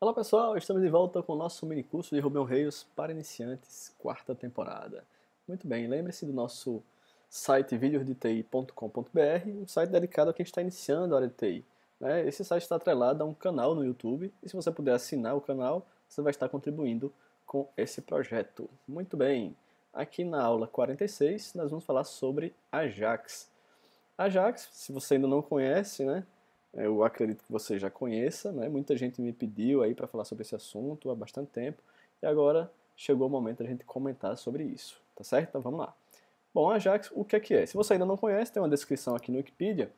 Olá pessoal, estamos de volta com o nosso mini curso de Rubem Reis para iniciantes, quarta temporada. Muito bem, lembre-se do nosso site videosdeti.com.br, um site dedicado a quem está iniciando a área de TI. Né? Esse site está atrelado a um canal no YouTube e se você puder assinar o canal, você vai estar contribuindo com esse projeto. Muito bem, aqui na aula 46 nós vamos falar sobre Ajax. Ajax, se você ainda não conhece, né, é, eu acredito que você já conheça, né? Muita gente me pediu aí para falar sobre esse assunto há bastante tempo e agora chegou o momento da gente comentar sobre isso, tá certo? Então vamos lá. Bom, Ajax, o que é que é? Se você ainda não conhece, tem uma descrição aqui no Wikipedia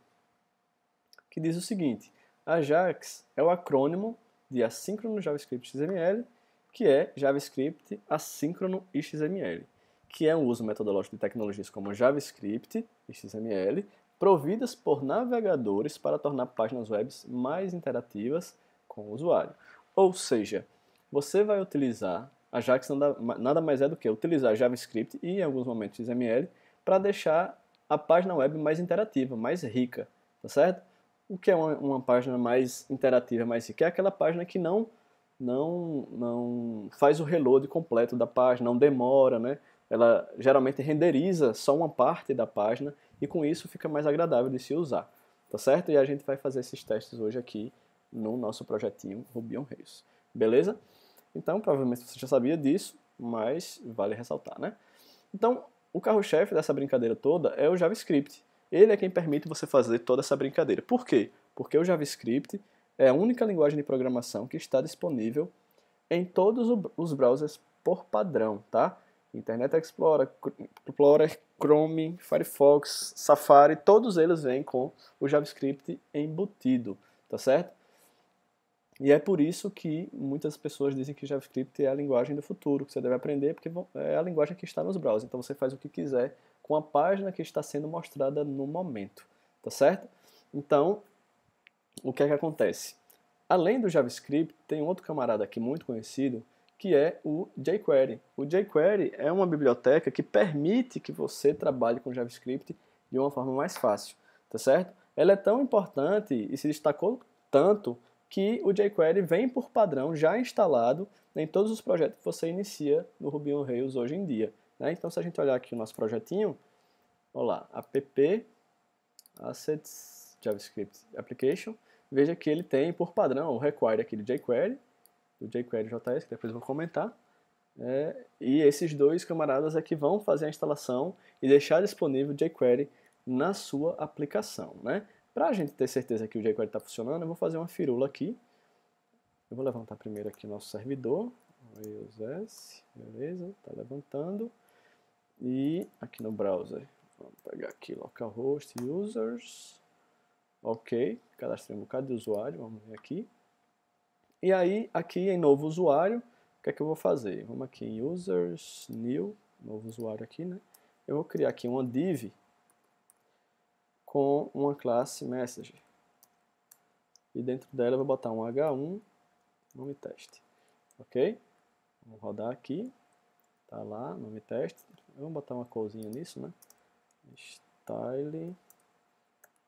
que diz o seguinte: Ajax é o acrônimo de Asíncrono JavaScript XML, que é JavaScript Assíncrono XML, que é um uso metodológico de tecnologias como JavaScript XML providas por navegadores para tornar páginas web mais interativas com o usuário. Ou seja, você vai utilizar Ajax nada mais é do que utilizar JavaScript e em alguns momentos XML para deixar a página web mais interativa, mais rica, tá certo? O que é uma, uma, página mais interativa, mais rica? É aquela página que não não não faz o reload completo da página, não demora, né? Ela geralmente renderiza só uma parte da página e com isso fica mais agradável de se usar, tá certo? E a gente vai fazer esses testes hoje aqui no nosso projetinho on Reis, beleza? Então, provavelmente você já sabia disso, mas vale ressaltar, né? Então, o carro-chefe dessa brincadeira toda é o JavaScript. Ele é quem permite você fazer toda essa brincadeira. Por quê? Porque o JavaScript é a única linguagem de programação que está disponível em todos os browsers por padrão, tá? Internet Explorer, Explorer, Chrome, Firefox, Safari, todos eles vêm com o JavaScript embutido, tá certo? E é por isso que muitas pessoas dizem que JavaScript é a linguagem do futuro, que você deve aprender, porque é a linguagem que está nos browsers. Então você faz o que quiser com a página que está sendo mostrada no momento, tá certo? Então, o que é que acontece? Além do JavaScript, tem outro camarada aqui muito conhecido que é o jQuery. O jQuery é uma biblioteca que permite que você trabalhe com JavaScript de uma forma mais fácil, tá certo? Ela é tão importante e se destacou tanto que o jQuery vem por padrão já instalado em todos os projetos que você inicia no Ruby on Rails hoje em dia. Né? Então, se a gente olhar aqui o nosso projetinho, olá, app assets javascript application, veja que ele tem por padrão o require aqui do jQuery, do jQuery JS, que depois eu vou comentar. É, e esses dois camaradas é que vão fazer a instalação e deixar disponível o jQuery na sua aplicação. Né? Para a gente ter certeza que o jQuery está funcionando, eu vou fazer uma firula aqui. Eu vou levantar primeiro aqui nosso servidor, Rails beleza, está levantando. E aqui no browser, vamos pegar aqui localhost users, ok, cadastrei um bocado de usuário, vamos ver aqui. E aí, aqui em novo usuário, o que é que eu vou fazer? Vamos aqui em users, new, novo usuário aqui, né? Eu vou criar aqui uma div com uma classe message. E dentro dela eu vou botar um h1, nome teste. Ok? Vou rodar aqui. Tá lá, nome teste. Vamos botar uma corzinha nisso, né? Style.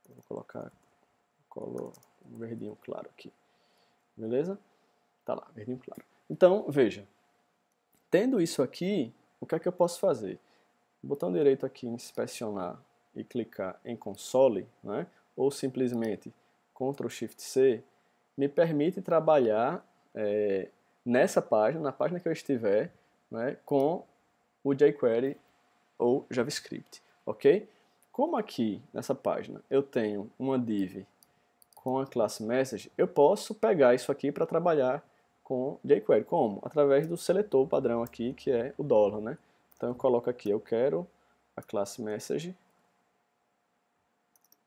Vou colocar color um verdinho claro aqui. Beleza? Tá lá, verdinho claro. Então, veja. Tendo isso aqui, o que é que eu posso fazer? Botão direito aqui, inspecionar e clicar em console, né? ou simplesmente Ctrl Shift C, me permite trabalhar é, nessa página, na página que eu estiver, né, com o jQuery ou JavaScript, ok? Como aqui nessa página eu tenho uma div com a classe message, eu posso pegar isso aqui para trabalhar com jQuery. Como? Através do seletor padrão aqui, que é o dólar, né? Então eu coloco aqui, eu quero a classe message.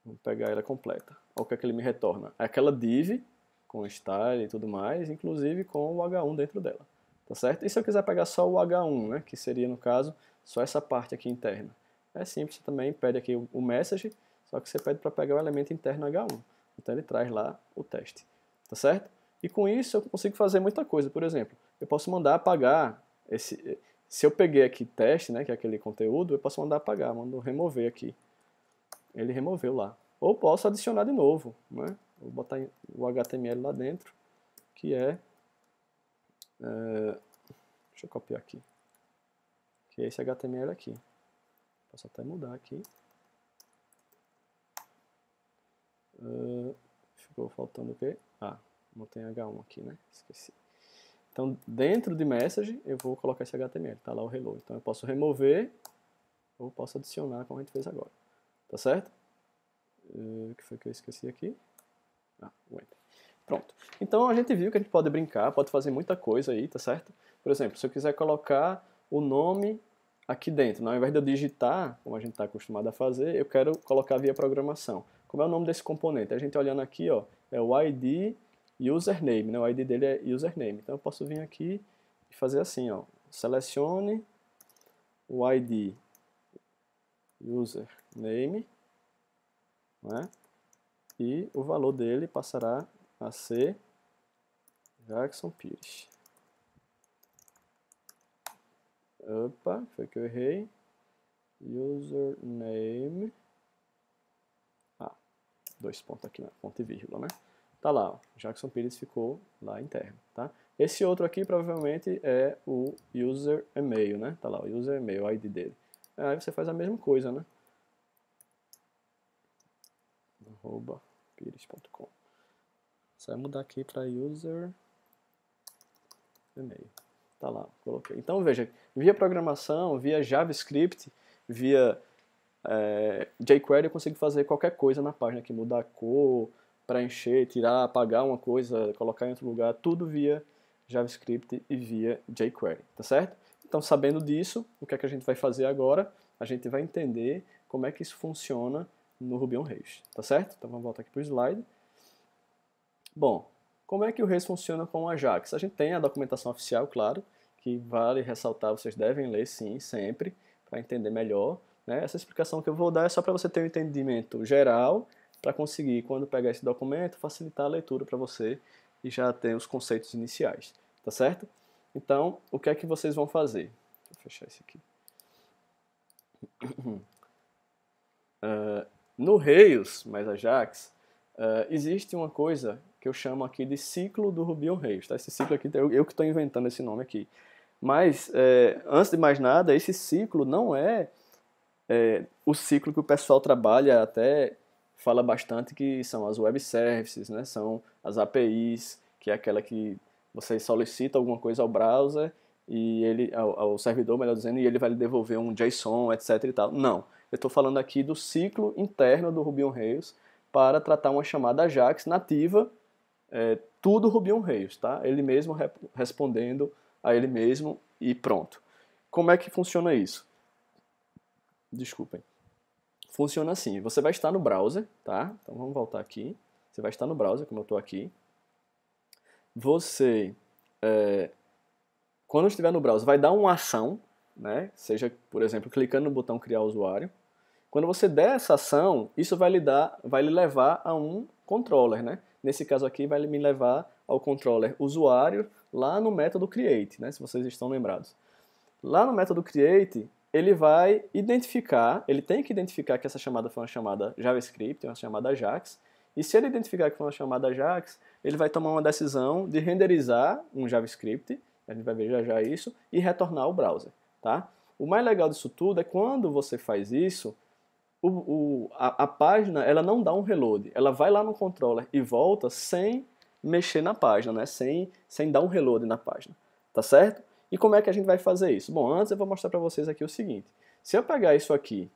Vou pegar ela completa. Olha o que, é que ele me retorna. É aquela div com style e tudo mais, inclusive com o H1 dentro dela. Tá certo? E se eu quiser pegar só o H1, né? Que seria, no caso, só essa parte aqui interna. É simples, você também pede aqui o message, só que você pede para pegar o elemento interno H1. Então ele traz lá o teste, tá certo? E com isso eu consigo fazer muita coisa. Por exemplo, eu posso mandar apagar esse. Se eu peguei aqui teste, né, que é aquele conteúdo, eu posso mandar apagar, mando remover aqui. Ele removeu lá. Ou posso adicionar de novo, né? Vou botar o HTML lá dentro, que é, é deixa eu copiar aqui. Que é esse HTML aqui. Posso até mudar aqui. Uh, ficou faltando o quê? Ah, não tem H1 aqui, né? Esqueci. Então, dentro de message, eu vou colocar esse HTML, tá lá o hello. Então, eu posso remover ou posso adicionar, como a gente fez agora. Tá certo? Ah, o uh, que foi que eu esqueci aqui? Ah, o enter. Pronto. Então, a gente viu que a gente pode brincar, pode fazer muita coisa aí, tá certo? Por exemplo, se eu quiser colocar o nome aqui dentro, né? ao invés de eu digitar, como a gente está acostumado a fazer, eu quero colocar via programação. Como é o nome desse componente? A gente olhando aqui, ó, é o ID username, né? O ID dele é username. Então eu posso vir aqui e fazer assim, ó. Selecione o ID username, né? E o valor dele passará a ser Jackson Pires. Opa, foi que eu errei. Username dois pontos aqui, na ponto e vírgula, né? Tá lá, ó. Jackson Pires ficou lá interno, tá? Esse outro aqui provavelmente é o user email, né? Tá lá, o user email, ID dele. Aí você faz a mesma coisa, né? Arroba pires.com. Você vai mudar aqui para user email. Tá lá, coloquei. Então veja, via programação, via JavaScript, via é, jQuery eu consigo fazer qualquer coisa na página aqui, mudar a cor, preencher, tirar, apagar uma coisa, colocar em outro lugar, tudo via JavaScript e via jQuery, tá certo? Então, sabendo disso, o que é que a gente vai fazer agora? A gente vai entender como é que isso funciona no Ruby on Rails, tá certo? Então, vamos voltar aqui para o slide. Bom, como é que o Rails funciona com o Ajax? A gente tem a documentação oficial, claro, que vale ressaltar, vocês devem ler sim, sempre, para entender melhor né? Essa explicação que eu vou dar é só para você ter um entendimento geral, para conseguir, quando pegar esse documento, facilitar a leitura para você e já ter os conceitos iniciais, tá certo? Então, o que é que vocês vão fazer? eu fechar isso aqui. Uh, no Rails, mais Ajax, uh, existe uma coisa que eu chamo aqui de ciclo do Ruby on Rails. Tá? Esse ciclo aqui, eu, eu que estou inventando esse nome aqui. Mas, é, antes de mais nada, esse ciclo não é é, o ciclo que o pessoal trabalha até fala bastante que são as web services, né? São as APIs, que é aquela que você solicita alguma coisa ao browser e ele ao, ao servidor, melhor dizendo, e ele vai lhe devolver um JSON, etc e tal. Não, eu estou falando aqui do ciclo interno do Ruby on Rails para tratar uma chamada AJAX nativa, é, tudo Ruby on Rails, tá? Ele mesmo respondendo a ele mesmo e pronto. Como é que funciona isso? desculpem. Funciona assim, você vai estar no browser, tá? Então vamos voltar aqui. Você vai estar no browser, como eu estou aqui. Você, é, quando estiver no browser, vai dar uma ação, né? Seja, por exemplo, clicando no botão criar usuário. Quando você der essa ação, isso vai lhe, dar, vai lhe levar a um controller, né? Nesse caso aqui, vai me levar ao controller usuário lá no método create, né? Se vocês estão lembrados. Lá no método create, ele vai identificar, ele tem que identificar que essa chamada foi uma chamada JavaScript, uma chamada AJAX, e se ele identificar que foi uma chamada AJAX, ele vai tomar uma decisão de renderizar um JavaScript, a gente vai ver já já isso, e retornar o browser, tá? O mais legal disso tudo é quando você faz isso, o, o, a, a, página ela não dá um reload, ela vai lá no controller e volta sem mexer na página, né? sem, sem dar um reload na página, tá certo? E como é que a gente vai fazer isso? Bom, antes eu vou mostrar para vocês aqui o seguinte. Se eu pegar isso aqui,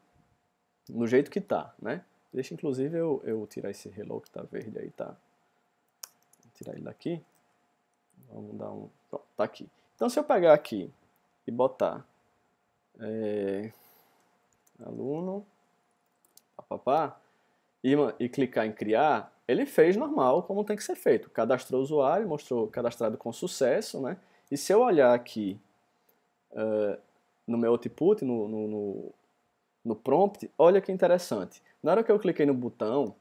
no jeito que está, né? Deixa inclusive eu, eu tirar esse hello que tá verde aí, tá? Vou tirar ele daqui. Vamos dar um... Pronto, tá aqui. Então se eu pegar aqui e botar é, aluno, papapá, e, e clicar em criar, ele fez normal como tem que ser feito. Cadastrou o usuário, mostrou cadastrado com sucesso, né? E se eu olhar aqui uh, no meu output, no, no, no, no prompt, olha que interessante. Na hora que eu cliquei no botão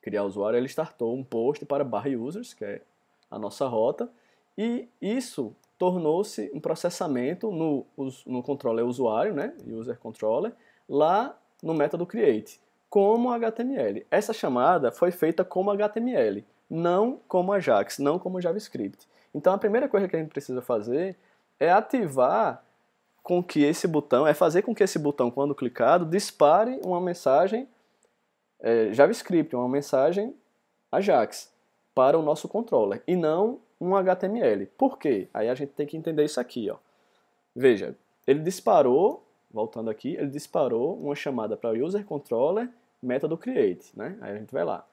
criar usuário, ele startou um post para barra users, que é a nossa rota, e isso tornou-se um processamento no, no controller usuário, né, user controller, lá no método create, como HTML. Essa chamada foi feita como HTML, não como Ajax, não como JavaScript. Então a primeira coisa que a gente precisa fazer é ativar com que esse botão, é fazer com que esse botão, quando clicado, dispare uma mensagem é, JavaScript, uma mensagem Ajax para o nosso controller e não um HTML. Por quê? Aí a gente tem que entender isso aqui. Ó. Veja, ele disparou, voltando aqui, ele disparou uma chamada para user controller método create. Né? Aí a gente vai lá.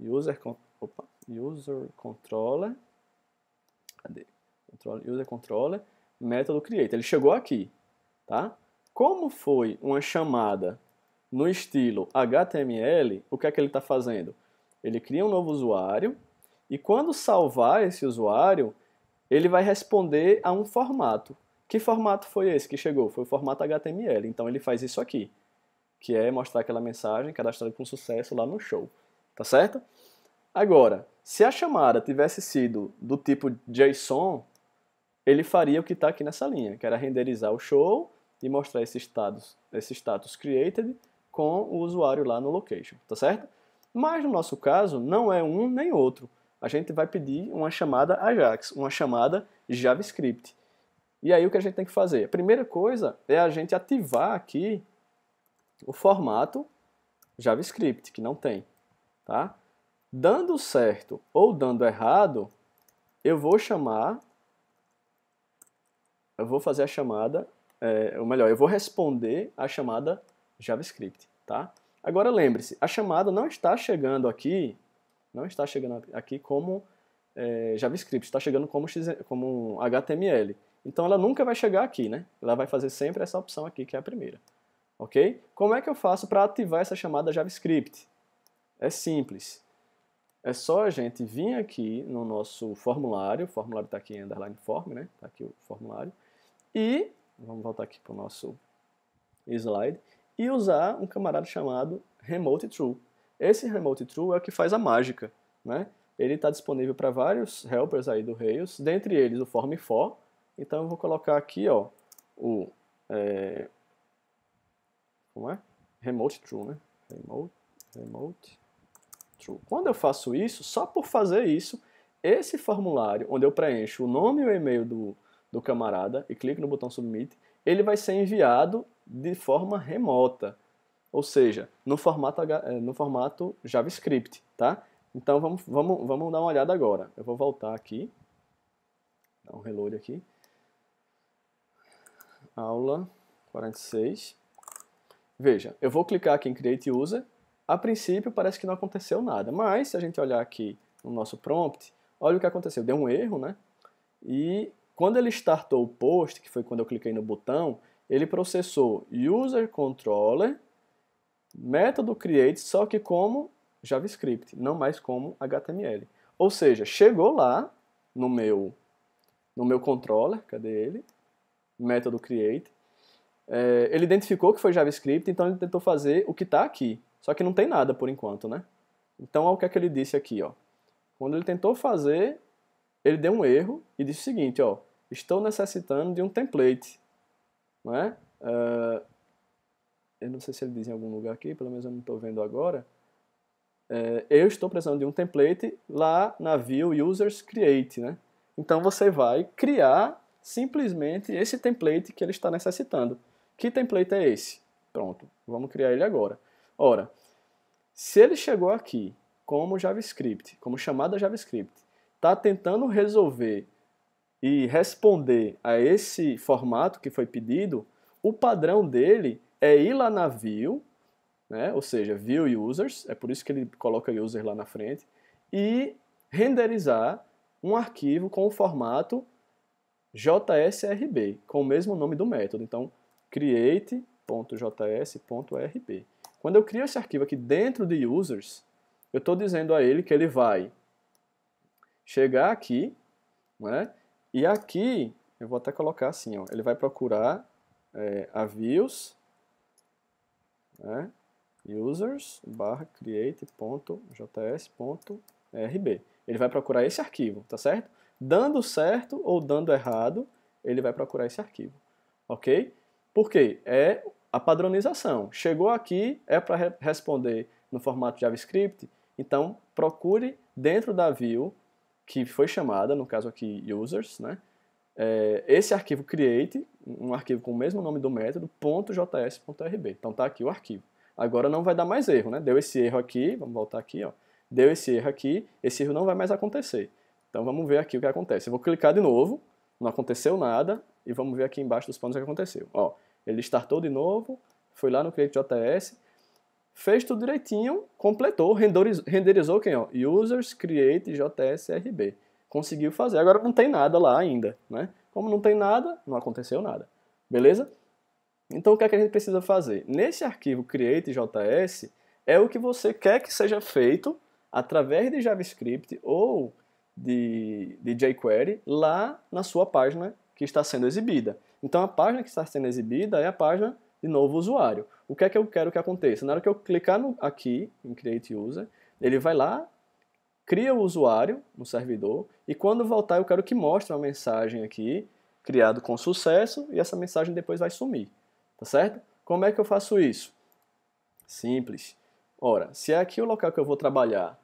User, opa, user controller Cadê? Controle, user controller, método create. Ele chegou aqui, tá? Como foi uma chamada no estilo HTML, o que é que ele está fazendo? Ele cria um novo usuário e quando salvar esse usuário, ele vai responder a um formato. Que formato foi esse que chegou? Foi o formato HTML. Então ele faz isso aqui, que é mostrar aquela mensagem cadastrada com sucesso lá no show. Tá certo? Agora, se a chamada tivesse sido do tipo JSON, ele faria o que está aqui nessa linha, que era renderizar o show e mostrar esse status, esse status created com o usuário lá no location, tá certo? Mas no nosso caso, não é um nem outro. A gente vai pedir uma chamada Ajax, uma chamada JavaScript. E aí o que a gente tem que fazer? A primeira coisa é a gente ativar aqui o formato JavaScript, que não tem, tá? Dando certo ou dando errado, eu vou chamar, eu vou fazer a chamada, é, ou melhor, eu vou responder a chamada JavaScript, tá? Agora lembre-se, a chamada não está chegando aqui, não está chegando aqui como é, JavaScript, está chegando como, X, como um HTML. Então ela nunca vai chegar aqui, né? Ela vai fazer sempre essa opção aqui, que é a primeira. Ok? Como é que eu faço para ativar essa chamada JavaScript? É simples. É só a gente vir aqui no nosso formulário, o formulário está aqui em underline form, né? Está aqui o formulário. E, vamos voltar aqui para o nosso slide, e usar um camarada chamado Remote True. Esse Remote True é o que faz a mágica, né? Ele está disponível para vários helpers aí do Rails, dentre eles o form for. Então eu vou colocar aqui, ó, o... É, como é? Remote True, né? Remote, remote True. Quando eu faço isso, só por fazer isso, esse formulário, onde eu preencho o nome e o e-mail do, do camarada e clico no botão Submit, ele vai ser enviado de forma remota, ou seja, no formato, eh, no formato JavaScript, tá? Então vamos, vamos, vamos dar uma olhada agora. Eu vou voltar aqui, dar um reload aqui. Aula 46. Veja, eu vou clicar aqui em Create User a princípio parece que não aconteceu nada, mas se a gente olhar aqui no nosso prompt, olha o que aconteceu, deu um erro, né? E quando ele startou o post, que foi quando eu cliquei no botão, ele processou user controller, método create, só que como JavaScript, não mais como HTML. Ou seja, chegou lá no meu no meu controller, cadê ele? Método create. É, ele identificou que foi JavaScript, então ele tentou fazer o que está aqui, só que não tem nada por enquanto, né? Então, olha o que é que ele disse aqui, ó. Quando ele tentou fazer, ele deu um erro e disse o seguinte, ó. Estou necessitando de um template, não é? Uh, eu não sei se ele diz em algum lugar aqui, pelo menos eu não estou vendo agora. Eh, eu estou precisando de um template lá na view users create, né? Então você vai criar simplesmente esse template que ele está necessitando. Que template é esse? Pronto, vamos criar ele agora. Ora, se ele chegou aqui como JavaScript, como chamada JavaScript, está tentando resolver e responder a esse formato que foi pedido, o padrão dele é ir lá na view, né? ou seja, view users, é por isso que ele coloca user lá na frente, e renderizar um arquivo com o formato JSRB, com o mesmo nome do método. Então, create.js.rb. Quando eu crio esse arquivo aqui dentro de users, eu estou dizendo a ele que ele vai chegar aqui, né? E aqui, eu vou até colocar assim, ó, ele vai procurar é, a views, né? users create.js.rb. Ele vai procurar esse arquivo, tá certo? Dando certo ou dando errado, ele vai procurar esse arquivo, ok? quê? é a padronização. Chegou aqui, é para re responder no formato JavaScript, então procure dentro da view que foi chamada, no caso aqui users, né? É, esse arquivo create, um arquivo com o mesmo nome do método, .js.rb. Então está aqui o arquivo. Agora não vai dar mais erro, né? Deu esse erro aqui, vamos voltar aqui, ó. Deu esse erro aqui, esse erro não vai mais acontecer. Então vamos ver aqui o que acontece. Eu vou clicar de novo, não aconteceu nada, e vamos ver aqui embaixo dos pontos o que aconteceu. Ó, ele startou de novo, foi lá no CreateJS, fez tudo direitinho, completou, renderizou, renderizou quem? Ó? Users create Conseguiu fazer. Agora não tem nada lá ainda, né? Como não tem nada, não aconteceu nada. Beleza? Então o que, é que a gente precisa fazer? Nesse arquivo create.js é o que você quer que seja feito através de JavaScript ou de, de jQuery lá na sua página que está sendo exibida. Então a página que está sendo exibida é a página de novo usuário. O que é que eu quero que aconteça? Na hora que eu clicar no, aqui, em Create User, ele vai lá, cria o usuário no servidor, e quando voltar eu quero que mostre uma mensagem aqui, criado com sucesso, e essa mensagem depois vai sumir. Tá certo? Como é que eu faço isso? Simples. Ora, se é aqui o local que eu vou trabalhar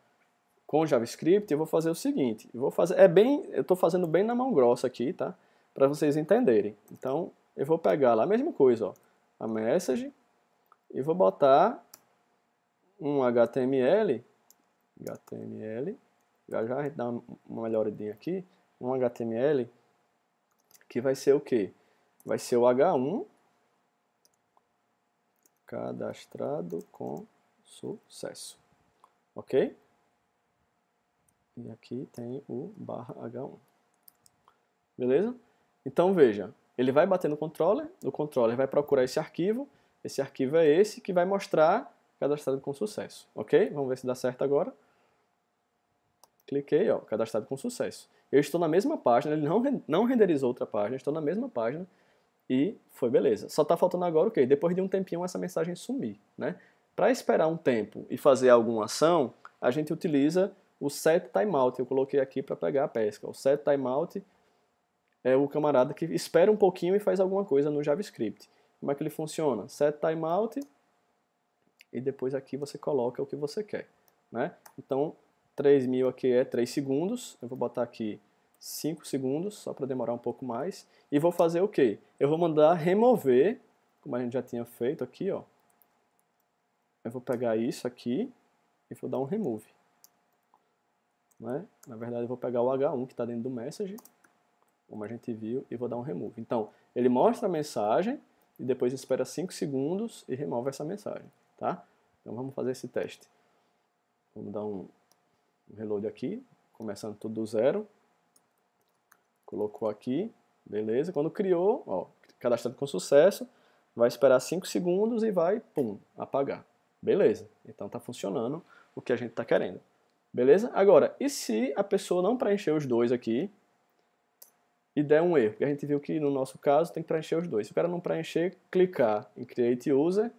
com JavaScript, eu vou fazer o seguinte, eu vou fazer, é bem, eu estou fazendo bem na mão grossa aqui, tá? para vocês entenderem. Então, eu vou pegar lá a mesma coisa, ó, a message, e vou botar um HTML, HTML, já já a gente dá uma melhoridinha aqui, um HTML, que vai ser o quê? Vai ser o H1, cadastrado com sucesso, ok? E aqui tem o barra H1, beleza? Então veja, ele vai bater no controller, o controller vai procurar esse arquivo, esse arquivo é esse que vai mostrar cadastrado com sucesso, ok? Vamos ver se dá certo agora. Cliquei, ó, cadastrado com sucesso. Eu estou na mesma página, ele não, não renderizou outra página, estou na mesma página e foi beleza. Só está faltando agora o okay, quê? Depois de um tempinho essa mensagem sumir, né? Para esperar um tempo e fazer alguma ação, a gente utiliza o set timeout, eu coloquei aqui para pegar a pesca. O set timeout é o camarada que espera um pouquinho e faz alguma coisa no JavaScript. Como é que ele funciona? Set timeout e depois aqui você coloca o que você quer. Né? Então, 3.000 mil aqui é 3 segundos, eu vou botar aqui 5 segundos, só para demorar um pouco mais. E vou fazer o quê? Eu vou mandar remover, como a gente já tinha feito aqui, ó. Eu vou pegar isso aqui e vou dar um remove. Né? Na verdade, eu vou pegar o H1 que está dentro do message como a gente viu, e vou dar um remove. Então, ele mostra a mensagem e depois espera 5 segundos e remove essa mensagem, tá? Então vamos fazer esse teste. Vamos dar um, reload aqui, começando tudo do zero. Colocou aqui, beleza. Quando criou, ó, cadastrado com sucesso, vai esperar 5 segundos e vai, pum, apagar. Beleza, então está funcionando o que a gente está querendo. Beleza? Agora, e se a pessoa não preencher os dois aqui, e der um erro. Porque a gente viu que no nosso caso tem que preencher os dois. Se o cara não preencher, clicar em Create User,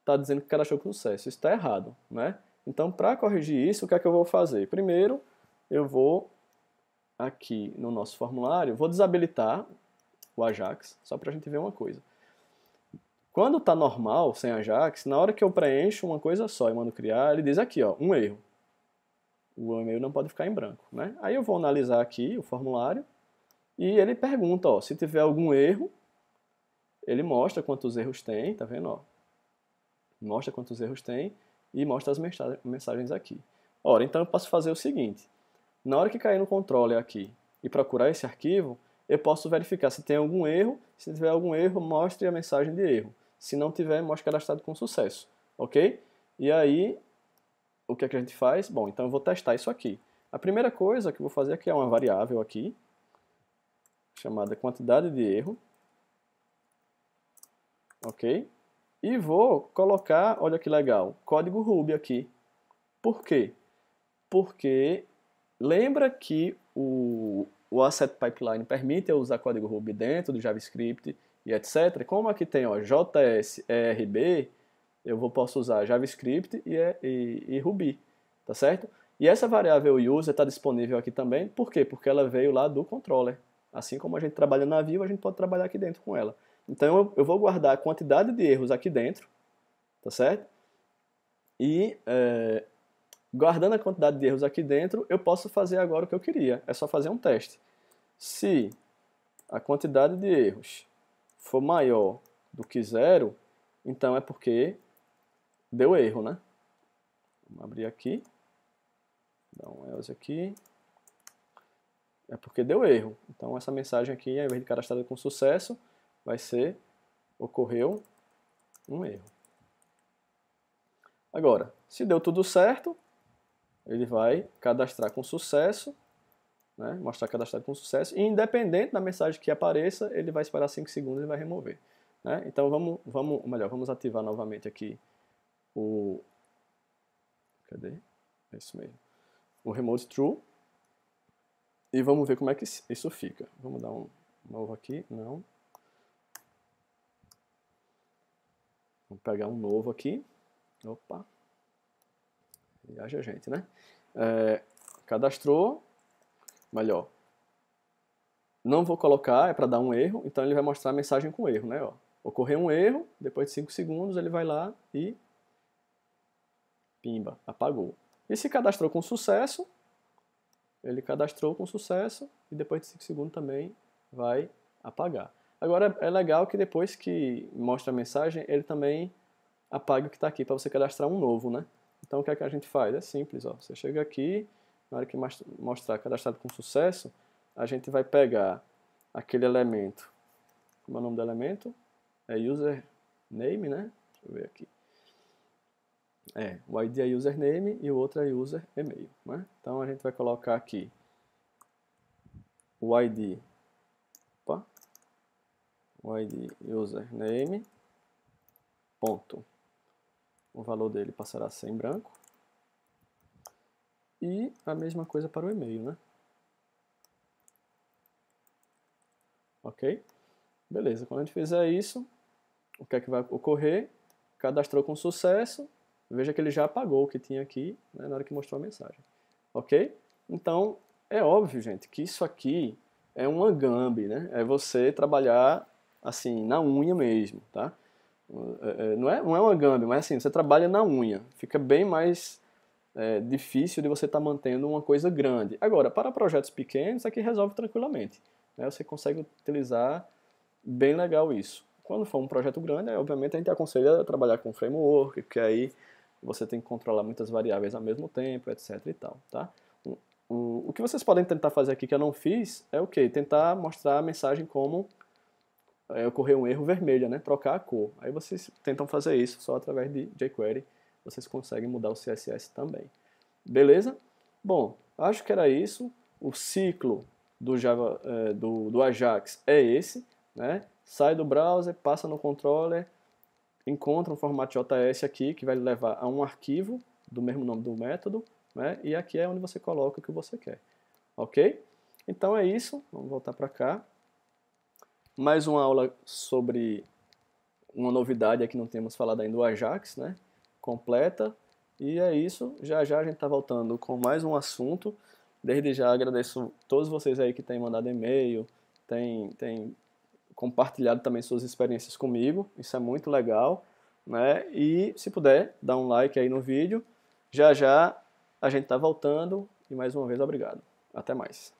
está dizendo que o cara achou com é sucesso. Isso está errado, né? Então, para corrigir isso, o que é que eu vou fazer? Primeiro, eu vou aqui no nosso formulário, vou desabilitar o Ajax, só para a gente ver uma coisa. Quando está normal, sem Ajax, na hora que eu preencho uma coisa só e mando criar, ele diz aqui, ó, um erro. O e-mail não pode ficar em branco, né? Aí eu vou analisar aqui o formulário e ele pergunta, ó, se tiver algum erro, ele mostra quantos erros tem, tá vendo? Ó, mostra quantos erros tem e mostra as mensagens aqui. Ora, então eu posso fazer o seguinte. Na hora que cair no controle aqui e procurar esse arquivo, eu posso verificar se tem algum erro. Se tiver algum erro, mostre a mensagem de erro. Se não tiver, mostre cadastrado com sucesso. Ok? E aí, o que, é que a gente faz? Bom, então eu vou testar isso aqui. A primeira coisa que eu vou fazer aqui é uma variável aqui, chamada quantidade de erro, ok? E vou colocar, olha que legal, código Ruby aqui. Por quê? Porque lembra que o, o Asset Pipeline permite eu usar código Ruby dentro do JavaScript e etc. Como aqui tem ó, JSRb, eu vou, posso usar JavaScript e, e, e Ruby, tá certo? E essa variável user está disponível aqui também, por quê? Porque ela veio lá do controller, Assim como a gente trabalha na Vivo, a gente pode trabalhar aqui dentro com ela. Então eu, eu vou guardar a quantidade de erros aqui dentro, tá certo? E é, guardando a quantidade de erros aqui dentro, eu posso fazer agora o que eu queria. É só fazer um teste. Se a quantidade de erros for maior do que zero, então é porque deu erro, né? Vamos abrir aqui. Dá um else aqui é porque deu erro. Então essa mensagem aqui, ao invés de cadastrada com sucesso, vai ser ocorreu um erro. Agora, se deu tudo certo, ele vai cadastrar com sucesso, né? mostrar cadastrado com sucesso, e independente da mensagem que apareça, ele vai esperar 5 segundos e vai remover. Né? Então vamos, vamos, melhor, vamos ativar novamente aqui o... Cadê? É isso mesmo. O Remote True. E vamos ver como é que isso fica. Vamos dar um novo aqui, não. Vamos pegar um novo aqui. Opa. Viaja gente, né? É, cadastrou. Melhor. Não vou colocar, é para dar um erro, então ele vai mostrar a mensagem com erro, né? Ó, ocorreu um erro, depois de 5 segundos ele vai lá e pimba, apagou. E se cadastrou com sucesso, ele cadastrou com sucesso e depois de 5 segundos também vai apagar. Agora é legal que depois que mostra a mensagem, ele também apague o que está aqui para você cadastrar um novo, né? Então o que é que a gente faz? É simples, ó. Você chega aqui, na hora que mostrar cadastrado com sucesso, a gente vai pegar aquele elemento. Como é o nome do elemento? É username, né? Deixa eu ver aqui. É, o ID é username e o outro é user email. Né? Então a gente vai colocar aqui o ID, opa, o ID username, ponto. O valor dele passará a ser em branco. E a mesma coisa para o e-mail, né? Ok? Beleza, quando a gente fizer isso, o que é que vai ocorrer? Cadastrou com sucesso, Veja que ele já apagou o que tinha aqui né, na hora que mostrou a mensagem. Ok? Então, é óbvio, gente, que isso aqui é um angambi, né? É você trabalhar, assim, na unha mesmo, tá? É, é, não é, não é um angambi, mas assim, você trabalha na unha. Fica bem mais é, difícil de você estar tá mantendo uma coisa grande. Agora, para projetos pequenos, aqui resolve tranquilamente. Né? Você consegue utilizar bem legal isso. Quando for um projeto grande, obviamente a gente aconselha a trabalhar com framework, porque aí você tem que controlar muitas variáveis ao mesmo tempo, etc e tal, tá? O, o, o que vocês podem tentar fazer aqui que eu não fiz é o quê? Tentar mostrar a mensagem como é, ocorreu um erro vermelho, né? Trocar a cor. Aí vocês tentam fazer isso só através de jQuery, vocês conseguem mudar o CSS também. Beleza? Bom, acho que era isso. O ciclo do, Java, é, do, do Ajax é esse, né? Sai do browser, passa no controller, encontra um formato JS aqui que vai levar a um arquivo do mesmo nome do método, né? e aqui é onde você coloca o que você quer. Ok? Então é isso, vamos voltar para cá. Mais uma aula sobre uma novidade aqui, não temos falado ainda do Ajax, né? completa. E é isso, já já a gente está voltando com mais um assunto. Desde já agradeço todos vocês aí que têm mandado e-mail, têm, têm compartilhado também suas experiências comigo, isso é muito legal, né? E se puder, dá um like aí no vídeo. Já já a gente está voltando e mais uma vez obrigado. Até mais.